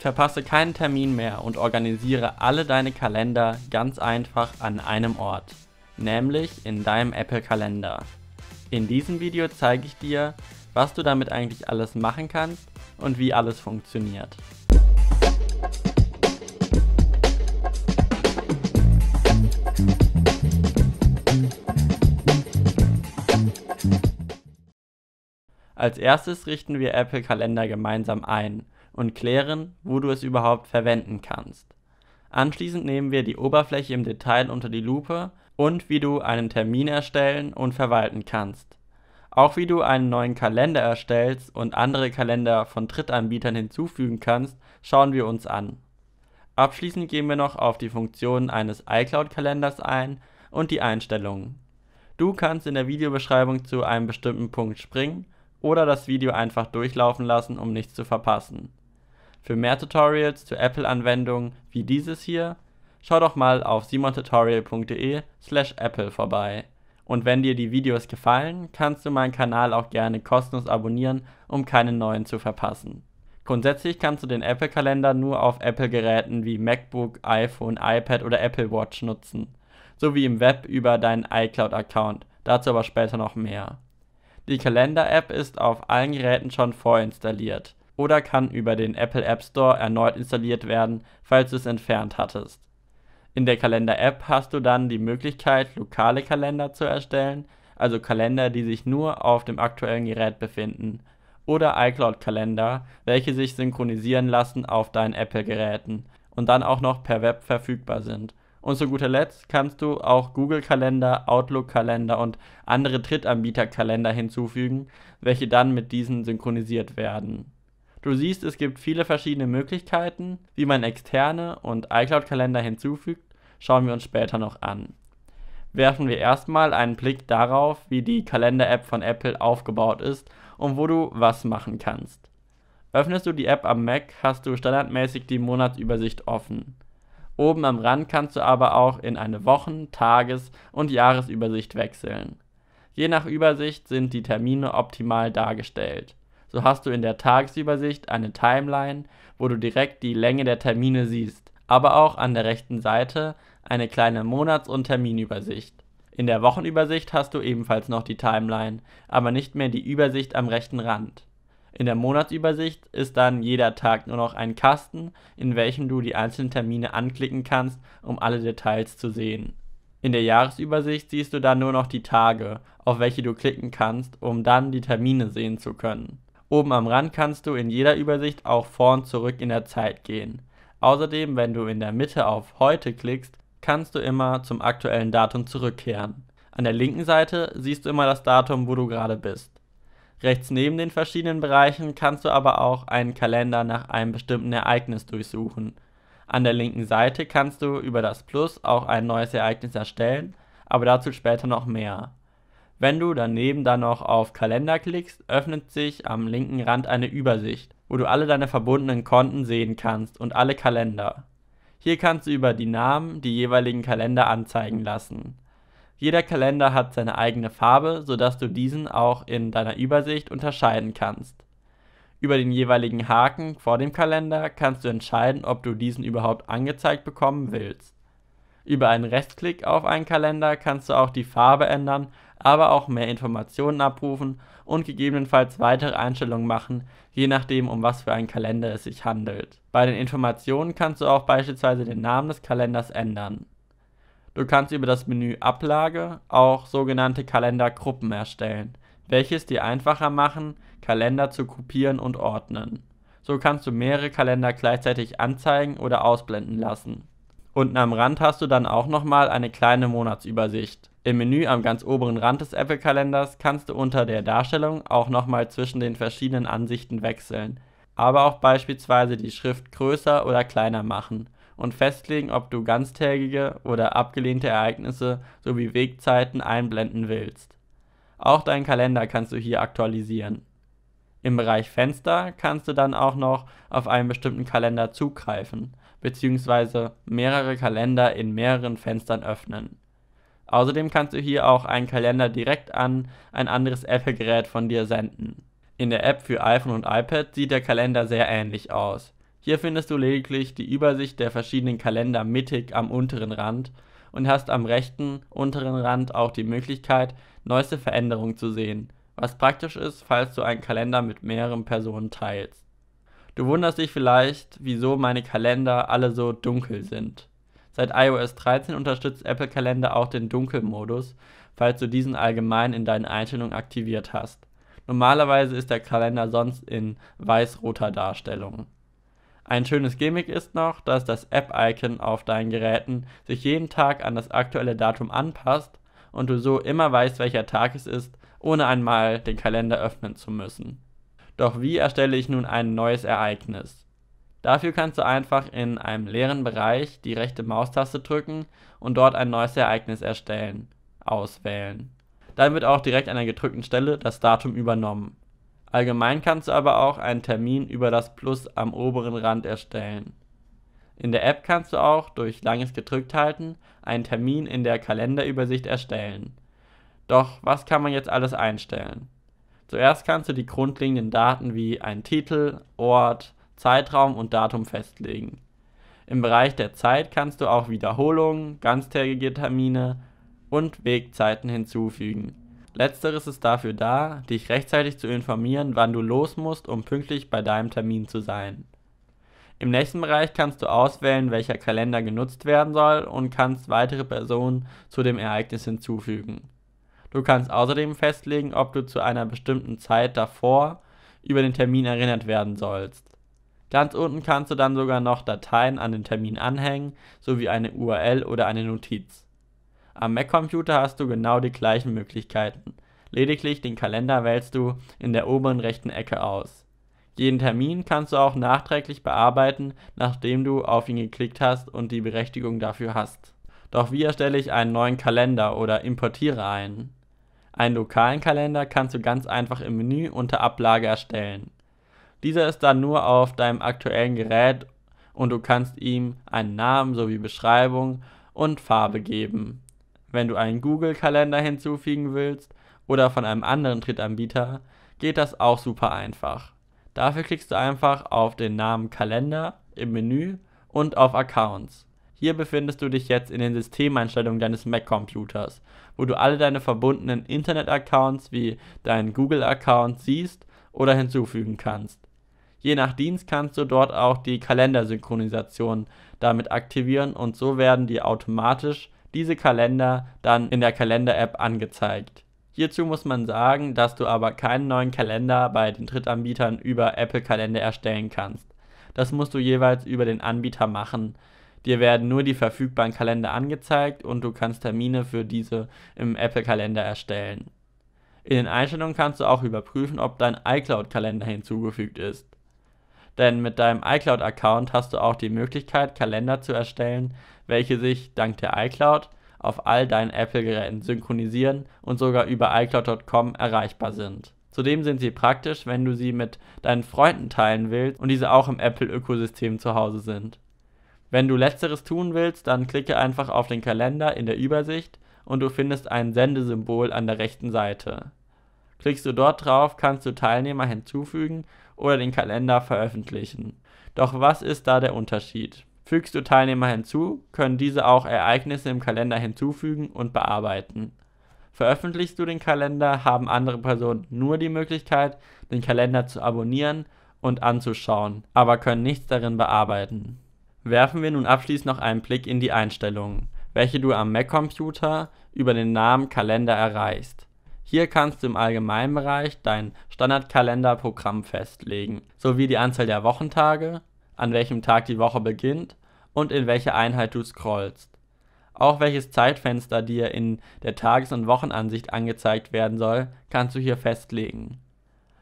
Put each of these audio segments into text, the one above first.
Verpasse keinen Termin mehr und organisiere alle deine Kalender ganz einfach an einem Ort, nämlich in deinem Apple Kalender. In diesem Video zeige ich dir, was du damit eigentlich alles machen kannst und wie alles funktioniert. Als erstes richten wir Apple Kalender gemeinsam ein – und klären, wo du es überhaupt verwenden kannst. Anschließend nehmen wir die Oberfläche im Detail unter die Lupe und wie du einen Termin erstellen und verwalten kannst. Auch wie du einen neuen Kalender erstellst und andere Kalender von Drittanbietern hinzufügen kannst, schauen wir uns an. Abschließend gehen wir noch auf die Funktionen eines iCloud-Kalenders ein und die Einstellungen. Du kannst in der Videobeschreibung zu einem bestimmten Punkt springen oder das Video einfach durchlaufen lassen, um nichts zu verpassen. Für mehr Tutorials zu Apple-Anwendungen wie dieses hier schau doch mal auf simontutorial.de/apple slash vorbei. Und wenn dir die Videos gefallen, kannst du meinen Kanal auch gerne kostenlos abonnieren, um keinen neuen zu verpassen. Grundsätzlich kannst du den Apple-Kalender nur auf Apple-Geräten wie MacBook, iPhone, iPad oder Apple Watch nutzen, sowie im Web über deinen iCloud-Account, dazu aber später noch mehr. Die Kalender-App ist auf allen Geräten schon vorinstalliert oder kann über den Apple App Store erneut installiert werden, falls du es entfernt hattest. In der Kalender-App hast du dann die Möglichkeit, lokale Kalender zu erstellen, also Kalender, die sich nur auf dem aktuellen Gerät befinden, oder iCloud-Kalender, welche sich synchronisieren lassen auf deinen Apple-Geräten und dann auch noch per Web verfügbar sind. Und zu guter Letzt kannst du auch Google-Kalender, Outlook-Kalender und andere Drittanbieter-Kalender hinzufügen, welche dann mit diesen synchronisiert werden. Du siehst, es gibt viele verschiedene Möglichkeiten, wie man externe und iCloud-Kalender hinzufügt, schauen wir uns später noch an. Werfen wir erstmal einen Blick darauf, wie die Kalender-App von Apple aufgebaut ist und wo du was machen kannst. Öffnest du die App am Mac, hast du standardmäßig die Monatsübersicht offen. Oben am Rand kannst du aber auch in eine Wochen-, Tages- und Jahresübersicht wechseln. Je nach Übersicht sind die Termine optimal dargestellt. So hast du in der Tagesübersicht eine Timeline, wo du direkt die Länge der Termine siehst, aber auch an der rechten Seite eine kleine Monats- und Terminübersicht. In der Wochenübersicht hast du ebenfalls noch die Timeline, aber nicht mehr die Übersicht am rechten Rand. In der Monatsübersicht ist dann jeder Tag nur noch ein Kasten, in welchem du die einzelnen Termine anklicken kannst, um alle Details zu sehen. In der Jahresübersicht siehst du dann nur noch die Tage, auf welche du klicken kannst, um dann die Termine sehen zu können. Oben am Rand kannst du in jeder Übersicht auch vor und zurück in der Zeit gehen. Außerdem, wenn du in der Mitte auf Heute klickst, kannst du immer zum aktuellen Datum zurückkehren. An der linken Seite siehst du immer das Datum, wo du gerade bist. Rechts neben den verschiedenen Bereichen kannst du aber auch einen Kalender nach einem bestimmten Ereignis durchsuchen. An der linken Seite kannst du über das Plus auch ein neues Ereignis erstellen, aber dazu später noch mehr. Wenn du daneben dann noch auf Kalender klickst, öffnet sich am linken Rand eine Übersicht, wo du alle deine verbundenen Konten sehen kannst und alle Kalender. Hier kannst du über die Namen die jeweiligen Kalender anzeigen lassen. Jeder Kalender hat seine eigene Farbe, sodass du diesen auch in deiner Übersicht unterscheiden kannst. Über den jeweiligen Haken vor dem Kalender kannst du entscheiden, ob du diesen überhaupt angezeigt bekommen willst. Über einen Rechtsklick auf einen Kalender kannst du auch die Farbe ändern aber auch mehr Informationen abrufen und gegebenenfalls weitere Einstellungen machen, je nachdem, um was für einen Kalender es sich handelt. Bei den Informationen kannst du auch beispielsweise den Namen des Kalenders ändern. Du kannst über das Menü Ablage auch sogenannte Kalendergruppen erstellen, welche es dir einfacher machen, Kalender zu kopieren und ordnen. So kannst du mehrere Kalender gleichzeitig anzeigen oder ausblenden lassen. Unten am Rand hast du dann auch nochmal eine kleine Monatsübersicht. Im Menü am ganz oberen Rand des Apple-Kalenders kannst du unter der Darstellung auch nochmal zwischen den verschiedenen Ansichten wechseln, aber auch beispielsweise die Schrift größer oder kleiner machen und festlegen, ob du ganztägige oder abgelehnte Ereignisse sowie Wegzeiten einblenden willst. Auch deinen Kalender kannst du hier aktualisieren. Im Bereich Fenster kannst du dann auch noch auf einen bestimmten Kalender zugreifen bzw. mehrere Kalender in mehreren Fenstern öffnen. Außerdem kannst du hier auch einen Kalender direkt an ein anderes Apple-Gerät von dir senden. In der App für iPhone und iPad sieht der Kalender sehr ähnlich aus. Hier findest du lediglich die Übersicht der verschiedenen Kalender mittig am unteren Rand und hast am rechten unteren Rand auch die Möglichkeit, neueste Veränderungen zu sehen, was praktisch ist, falls du einen Kalender mit mehreren Personen teilst. Du wunderst dich vielleicht, wieso meine Kalender alle so dunkel sind. Seit iOS 13 unterstützt Apple Kalender auch den Dunkelmodus, falls du diesen allgemein in deinen Einstellungen aktiviert hast. Normalerweise ist der Kalender sonst in weiß-roter Darstellung. Ein schönes Gimmick ist noch, dass das App-Icon auf deinen Geräten sich jeden Tag an das aktuelle Datum anpasst und du so immer weißt, welcher Tag es ist, ohne einmal den Kalender öffnen zu müssen. Doch wie erstelle ich nun ein neues Ereignis? Dafür kannst du einfach in einem leeren Bereich die rechte Maustaste drücken und dort ein neues Ereignis erstellen auswählen. Dann wird auch direkt an der gedrückten Stelle das Datum übernommen. Allgemein kannst du aber auch einen Termin über das Plus am oberen Rand erstellen. In der App kannst du auch durch langes gedrückt halten einen Termin in der Kalenderübersicht erstellen. Doch was kann man jetzt alles einstellen? Zuerst kannst du die grundlegenden Daten wie ein Titel, Ort, Zeitraum und Datum festlegen. Im Bereich der Zeit kannst du auch Wiederholungen, ganztägige Termine und Wegzeiten hinzufügen. Letzteres ist dafür da, dich rechtzeitig zu informieren, wann du los musst, um pünktlich bei deinem Termin zu sein. Im nächsten Bereich kannst du auswählen, welcher Kalender genutzt werden soll und kannst weitere Personen zu dem Ereignis hinzufügen. Du kannst außerdem festlegen, ob du zu einer bestimmten Zeit davor über den Termin erinnert werden sollst. Ganz unten kannst du dann sogar noch Dateien an den Termin anhängen, sowie eine URL oder eine Notiz. Am Mac-Computer hast du genau die gleichen Möglichkeiten. Lediglich den Kalender wählst du in der oberen rechten Ecke aus. Jeden Termin kannst du auch nachträglich bearbeiten, nachdem du auf ihn geklickt hast und die Berechtigung dafür hast. Doch wie erstelle ich einen neuen Kalender oder importiere einen? Einen lokalen Kalender kannst du ganz einfach im Menü unter Ablage erstellen. Dieser ist dann nur auf deinem aktuellen Gerät und du kannst ihm einen Namen sowie Beschreibung und Farbe geben. Wenn du einen Google-Kalender hinzufügen willst oder von einem anderen Drittanbieter, geht das auch super einfach. Dafür klickst du einfach auf den Namen Kalender im Menü und auf Accounts. Hier befindest du dich jetzt in den Systemeinstellungen deines Mac-Computers, wo du alle deine verbundenen Internet-Accounts wie deinen Google-Account siehst oder hinzufügen kannst. Je nach Dienst kannst du dort auch die Kalendersynchronisation damit aktivieren und so werden dir automatisch diese Kalender dann in der Kalender-App angezeigt. Hierzu muss man sagen, dass du aber keinen neuen Kalender bei den Drittanbietern über Apple Kalender erstellen kannst. Das musst du jeweils über den Anbieter machen. Dir werden nur die verfügbaren Kalender angezeigt und du kannst Termine für diese im Apple Kalender erstellen. In den Einstellungen kannst du auch überprüfen, ob dein iCloud-Kalender hinzugefügt ist. Denn mit deinem iCloud-Account hast du auch die Möglichkeit, Kalender zu erstellen, welche sich dank der iCloud auf all deinen Apple-Geräten synchronisieren und sogar über iCloud.com erreichbar sind. Zudem sind sie praktisch, wenn du sie mit deinen Freunden teilen willst und diese auch im Apple-Ökosystem zu Hause sind. Wenn du letzteres tun willst, dann klicke einfach auf den Kalender in der Übersicht und du findest ein Sendesymbol an der rechten Seite. Klickst du dort drauf, kannst du Teilnehmer hinzufügen oder den Kalender veröffentlichen. Doch was ist da der Unterschied? Fügst du Teilnehmer hinzu, können diese auch Ereignisse im Kalender hinzufügen und bearbeiten. Veröffentlichst du den Kalender, haben andere Personen nur die Möglichkeit, den Kalender zu abonnieren und anzuschauen, aber können nichts darin bearbeiten. Werfen wir nun abschließend noch einen Blick in die Einstellungen, welche du am Mac-Computer über den Namen Kalender erreichst. Hier kannst du im Allgemeinbereich dein Standardkalenderprogramm festlegen, sowie die Anzahl der Wochentage, an welchem Tag die Woche beginnt und in welcher Einheit du scrollst. Auch welches Zeitfenster dir in der Tages- und Wochenansicht angezeigt werden soll, kannst du hier festlegen.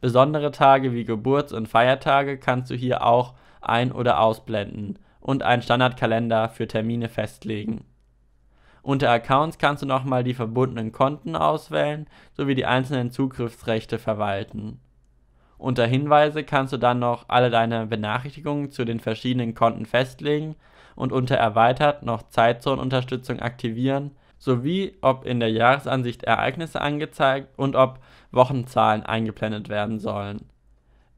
Besondere Tage wie Geburts- und Feiertage kannst du hier auch ein- oder ausblenden und einen Standardkalender für Termine festlegen unter Accounts kannst du nochmal die verbundenen Konten auswählen sowie die einzelnen Zugriffsrechte verwalten. Unter Hinweise kannst du dann noch alle deine Benachrichtigungen zu den verschiedenen Konten festlegen und unter Erweitert noch Zeitzonenunterstützung aktivieren sowie ob in der Jahresansicht Ereignisse angezeigt und ob Wochenzahlen eingeblendet werden sollen.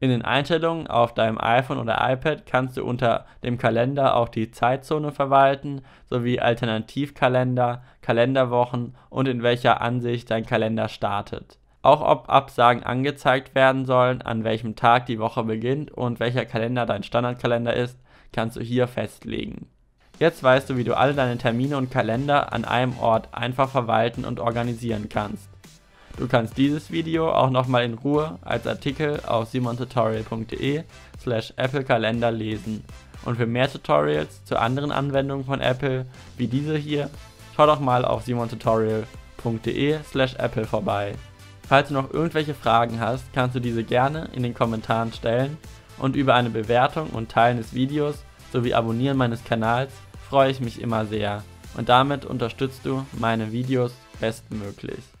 In den Einstellungen auf deinem iPhone oder iPad kannst du unter dem Kalender auch die Zeitzone verwalten sowie Alternativkalender, Kalenderwochen und in welcher Ansicht dein Kalender startet. Auch ob Absagen angezeigt werden sollen, an welchem Tag die Woche beginnt und welcher Kalender dein Standardkalender ist, kannst du hier festlegen. Jetzt weißt du, wie du alle deine Termine und Kalender an einem Ort einfach verwalten und organisieren kannst. Du kannst dieses Video auch nochmal in Ruhe als Artikel auf simontutorial.de slash applekalender lesen. Und für mehr Tutorials zu anderen Anwendungen von Apple, wie diese hier, schau doch mal auf simontutorial.de slash apple vorbei. Falls du noch irgendwelche Fragen hast, kannst du diese gerne in den Kommentaren stellen und über eine Bewertung und Teilen des Videos sowie Abonnieren meines Kanals freue ich mich immer sehr. Und damit unterstützt du meine Videos bestmöglich.